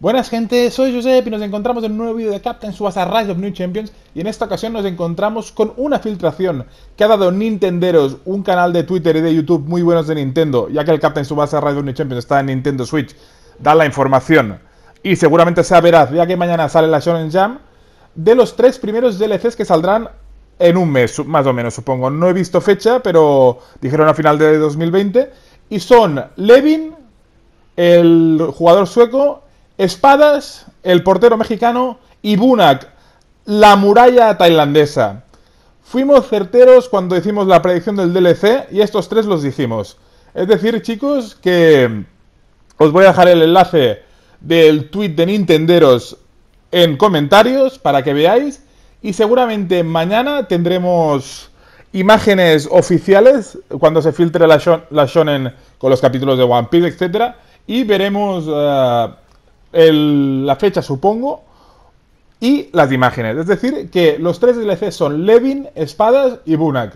Buenas gente, soy Josep y nos encontramos en un nuevo vídeo de Captain Subasa Rise of New Champions y en esta ocasión nos encontramos con una filtración que ha dado Nintenderos, un canal de Twitter y de YouTube muy buenos de Nintendo, ya que el Captain Subasa Rise of New Champions está en Nintendo Switch, da la información y seguramente sea veraz ya que mañana sale la Shonen Jam de los tres primeros DLCs que saldrán en un mes, más o menos supongo. No he visto fecha, pero dijeron a final de 2020 y son Levin, el jugador sueco Espadas, el portero mexicano y Bunak, la muralla tailandesa. Fuimos certeros cuando hicimos la predicción del DLC y estos tres los hicimos. Es decir, chicos, que os voy a dejar el enlace del tweet de Nintenderos en comentarios para que veáis. Y seguramente mañana tendremos imágenes oficiales cuando se filtre la, shonen con los capítulos de One Piece, etc. Y veremos eh, la fecha, supongo, y las imágenes. Es decir, que los tres DLC son Levin, Espadas y Bunak.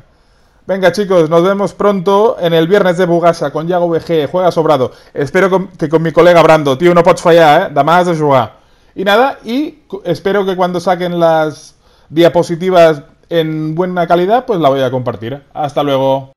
Venga chicos, nos vemos pronto en el viernes de Bugasa con Yago VG, juega sobrado. Espero que con mi colega Brando, tío, no pots fallar, eh? más de jugar. Y nada, y espero que cuando saquen las diapositivas en buena calidad, pues la voy a compartir. Hasta luego.